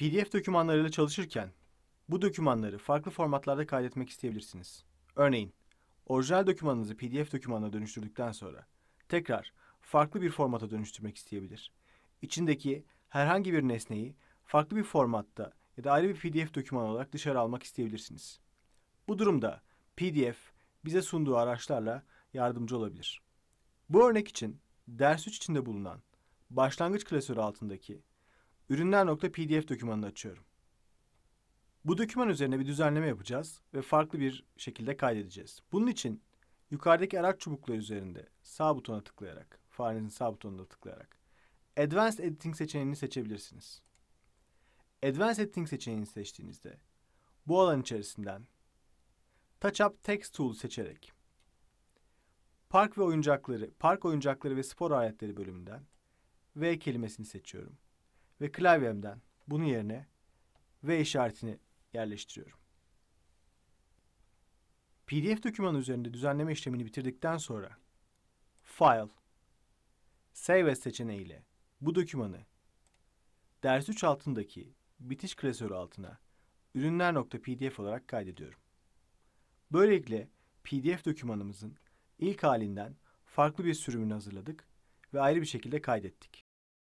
PDF dokümanlarıyla çalışırken bu dokümanları farklı formatlarda kaydetmek isteyebilirsiniz. Örneğin, orijinal dokümanınızı PDF dokümanına dönüştürdükten sonra tekrar farklı bir formata dönüştürmek isteyebilir. İçindeki herhangi bir nesneyi farklı bir formatta ya da ayrı bir PDF dokümanı olarak dışarı almak isteyebilirsiniz. Bu durumda PDF bize sunduğu araçlarla yardımcı olabilir. Bu örnek için ders 3 içinde bulunan başlangıç klasörü altındaki Ürünler.pdf dokümanını açıyorum. Bu doküman üzerine bir düzenleme yapacağız ve farklı bir şekilde kaydedeceğiz. Bunun için yukarıdaki araç çubukları üzerinde sağ butona tıklayarak, farenizin sağ butonuna tıklayarak Advanced Editing seçeneğini seçebilirsiniz. Advanced Editing seçeneğini seçtiğinizde bu alan içerisinden Touch Up Text Tool seçerek Park ve oyuncakları, park oyuncakları ve spor aletleri bölümünden V kelimesini seçiyorum ve klavyemden bunun yerine V işaretini yerleştiriyorum. PDF dokümanı üzerinde düzenleme işlemini bitirdikten sonra File, Save As seçeneği ile bu dokümanı ders 3 altındaki bitiş klasörü altına ürünler.pdf olarak kaydediyorum. Böylelikle PDF dokümanımızın ilk halinden farklı bir sürümünü hazırladık ve ayrı bir şekilde kaydettik.